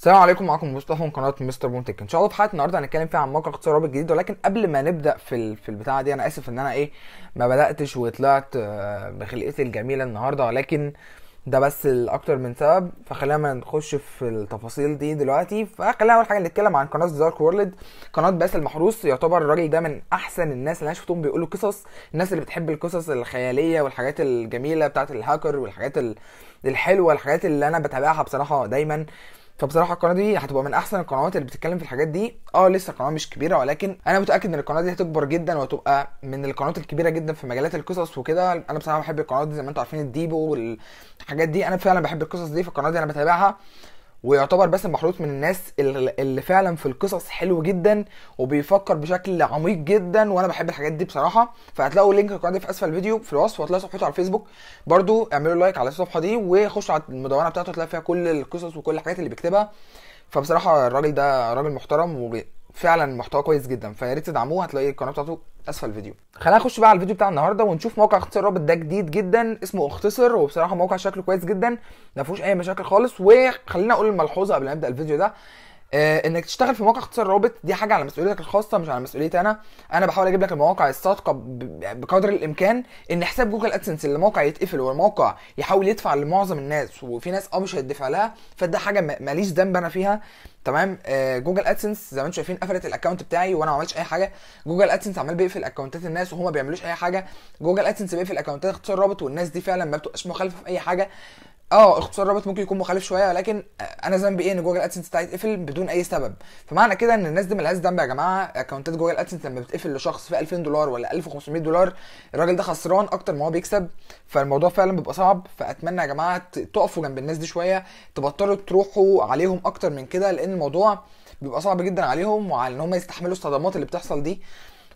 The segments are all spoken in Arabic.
السلام عليكم معاكم مصطفى من قناه مستر بونتك ان شاء الله في حلقه النهارده هنتكلم فيها عن موقع اقتصاد رابط جديد ولكن قبل ما نبدا في في البتاعه دي انا اسف ان انا ايه ما بداتش وطلعت آه، بخلقتي الجميله النهارده ولكن ده بس الاكتر من سبب فخلينا نخش في التفاصيل دي دلوقتي فخلينا اول حاجه نتكلم عن قناه دارك وورلد قناه باسل المحروس يعتبر الراجل ده من احسن الناس اللي انا شفتهم بيقولوا قصص الناس اللي بتحب القصص الخياليه والحاجات الجميله بتاعه الهاكر والحاجات الحلوه الحاجات اللي انا بتابعها بصراحه دايما فبصراحه القناه دي هتبقى من احسن القنوات اللي بتتكلم في الحاجات دي اه لسه القناه مش كبيره ولكن انا متاكد ان القناه دي هتكبر جدا وهتبقى من القنوات الكبيره جدا في مجالات القصص وكده انا بصراحه بحب القنوات دي زي ما انتم عارفين الديبو والحاجات دي انا فعلا بحب القصص دي فالقناه دي انا بتابعها ويعتبر باسم محروس من الناس اللي فعلا في القصص حلو جدا وبيفكر بشكل عميق جدا وانا بحب الحاجات دي بصراحه فهتلاقوا اللينك القاعده في اسفل الفيديو في الوصف وهتلاقوا صفحته على الفيسبوك برضو اعملوا لايك على الصفحه دي وخشوا على المدونه بتاعته تلاقي فيها كل القصص وكل الحاجات اللي بيكتبها فبصراحه الراجل ده راجل محترم فعلا محتوى كويس جدا فيا ريت تدعموه هتلاقي القناه بتاعته اسفل الفيديو خلينا نخش بقى على الفيديو بتاع النهارده ونشوف موقع اختصار الرابط ده جديد جدا اسمه اختصر وبصراحه موقع شكله كويس جدا ما فيهوش اي مشاكل خالص وخلينا اقول الملحوظه قبل ما ابدا الفيديو ده آه، انك تشتغل في مواقع اختصار روابط دي حاجه على مسؤوليتك الخاصه مش على مسؤوليتي انا انا بحاول اجيب لك المواقع الصادقه بقدر الامكان ان حساب جوجل ادسنس اللي الموقع يتقفل والموقع يحاول يدفع لمعظم الناس وفي ناس اه مش هتدفع لها فده حاجه ماليش ذنب انا فيها تمام آه جوجل ادسنس زي ما انتم شايفين قفلت الاكونت بتاعي وانا ما عملتش اي حاجه جوجل ادسنس عمال بيقفل اكونتات الناس وهما ما بيعملوش اي حاجه جوجل ادسنس بيقفل اكونتات اختصار رابط والناس دي فعلا ما بتبقاش مخالفه في اي حاجه اه اختصار الرابط ممكن يكون مخالف شويه ولكن انا ذنبي ايه ان جوجل ادسنس بتاعي اتقفل بدون اي سبب فمعنى كده ان الناس دي ملهاش ذنب يا جماعه اكونتات جوجل ادسنس لما بتقفل لشخص في 2000 دولار ولا 1500 دولار الراجل ده خسران اكتر ما هو بيكسب فالموضوع فعلا بيبقى صعب فاتمنى يا جماعه تقفوا جنب الناس دي شويه تبطلوا تروحوا عليهم اكتر من كده لان الموضوع بيبقى صعب جدا عليهم وعلى ان هم يستحملوا الصدمات اللي بتحصل دي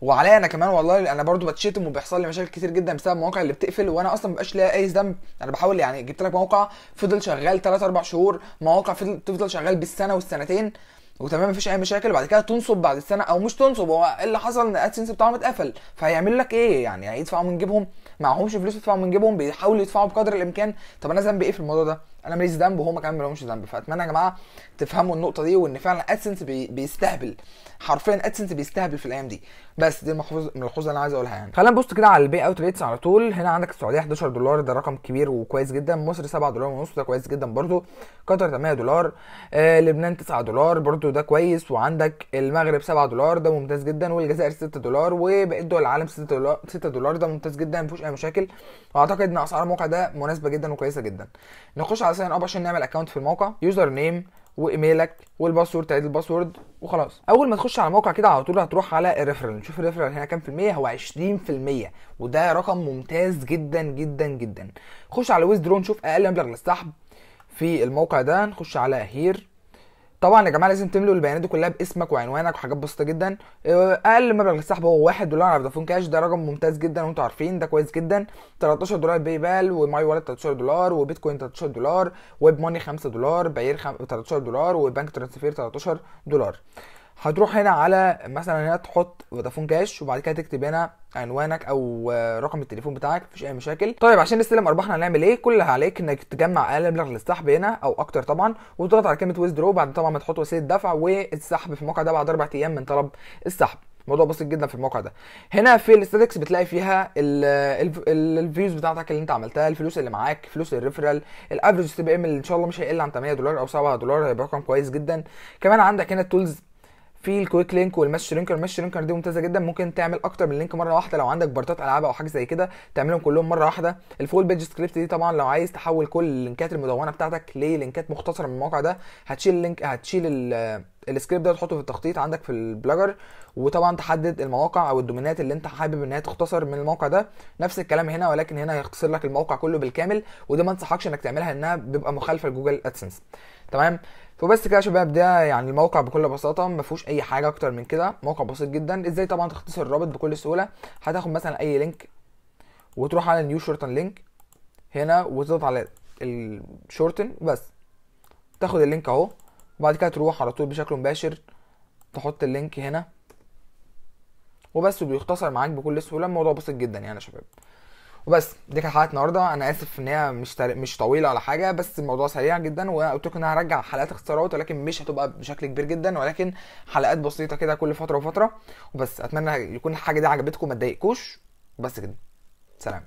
وعليا انا كمان والله انا برضو بتشتم وبيحصل لي مشاكل كتير جدا بسبب المواقع اللي بتقفل وانا اصلا مبقاش ليا اي ذنب انا بحاول يعني جبت لك موقع فضل شغال 3 4 شهور مواقع فضل تفضل شغال بالسنه والسنتين وتمام مفيش اي مشاكل بعد كده تنصب بعد السنه او مش تنصب هو إيه اللي حصل ان ادسنس بتاعهم اتقفل فهيعمل لك ايه يعني هيدفعوا من جيبهم معهمش فلوس يدفعوا من جيبهم بيحاولوا يدفعوا بقدر الامكان طب انا ذنبي ايه في الموضوع ده انا ماليش ذنب وهما كمان مالهمش ذنب فاتمنى يا جماعه تفهموا النقطه دي وان فعلا ادسنس بي... بيستهبل حرفيا ادسنس بيستهبل في الايام دي بس دي الملحوظه الملحوظه اللي انا عايز اقولها يعني خلينا نبص كده على البي اوت ريتس على طول هنا عندك السعوديه 11 دولار ده رقم كبير وكويس جدا مصر 7 دولار ونص ده كويس جدا برده قطر 8 دولار آه لبنان 9 دولار برده ده كويس وعندك المغرب 7 دولار ده ممتاز جدا والجزائر 6 دولار وبقيه دول العالم 6 دولار 6 دولار ده ممتاز جدا ما فيهوش اي مشاكل واعتقد ان اسعار الموقع ده مناسبه جدا وكويسه جدا نخش على ساين عشان نعمل اكونت في الموقع يوزر نيم وايميلك والباسورد تعيد الباسورد وخلاص اول ما تخش على الموقع كده على طول هتروح على الريفرال نشوف الريفرال هنا كام في الميه هو 20% وده رقم ممتاز جدا جدا جدا خش على ويز درو نشوف اقل مبلغ للسحب في الموقع ده نخش على هير طبعا يا جماعه لازم تملوا البيانات دي كلها باسمك وعنوانك وحاجات بسيطه جدا آه، اقل مبلغ للسحب هو 1 دولار على فودافون كاش ده رقم ممتاز جدا وانتم عارفين ده كويس جدا 13 دولار باي بال وماي والت 13 دولار وبيتكوين 13 دولار ويب ماني 5 دولار بعير 13 دولار وبنك ترانسفير 13 دولار هتروح هنا على مثلا هنا تحط فودافون كاش وبعد كده تكتب هنا عنوانك او رقم التليفون بتاعك مفيش اي مشاكل طيب عشان نستلم ارباحنا هنعمل ايه كل اللي عليك انك تجمع اقل مبلغ للسحب هنا او اكتر طبعا وتضغط على كلمه ويزدرو بعد طبعا ما تحط وسيله دفع والسحب في الموقع ده بعد اربع ايام من طلب السحب موضوع بسيط جدا في الموقع ده هنا في الاستاتكس بتلاقي فيها الفيوز بتاعتك اللي انت عملتها الفلوس اللي معاك فلوس الريفرال الافرج تي بي ام اللي ان شاء الله مش هيقل عن 8 دولار او 7 دولار هيبقى رقم كويس جدا كمان عندك هنا التولز في الكويك لينك والماش لينكر الماش لينكر دي ممتازه جدا ممكن تعمل اكتر من لينك مره واحده لو عندك بارتات العاب او حاجه زي كده تعملهم كلهم مره واحده الفول بيج سكريبت دي طبعا لو عايز تحول كل اللينكات المدونه بتاعتك للينكات مختصره من الموقع ده هتشيل اللينك هتشيل ال السكريبت ده تحطه في التخطيط عندك في البلاجر وطبعا تحدد المواقع او الدومينات اللي انت حابب ان هي تختصر من الموقع ده نفس الكلام هنا ولكن هنا هيختصر لك الموقع كله بالكامل وده ما انصحكش انك تعملها انها بيبقى مخالفه لجوجل ادسنس تمام فبس كده يا شباب ده يعني الموقع بكل بساطه ما فيهوش اي حاجه اكتر من كده موقع بسيط جدا ازاي طبعا تختصر الرابط بكل سهوله هتاخد مثلا اي لينك وتروح على نيو شورتن لينك هنا وتضغط على الشورتن بس تاخد اللينك اهو وبعد كده تروح على طول بشكل مباشر تحط اللينك هنا وبس وبيختصر معاك بكل سهوله الموضوع بسيط جدا يعني يا شباب وبس دي كانت حلقه النهارده انا اسف ان هي مش تل... مش طويله ولا حاجه بس الموضوع سريع جدا وقلت لكم ان انا هرجع حلقات اختصارات ولكن مش هتبقى بشكل كبير جدا ولكن حلقات بسيطه كده كل فتره وفتره وبس اتمنى يكون الحاجه دي عجبتكم ما تضايقكوش بس كده سلام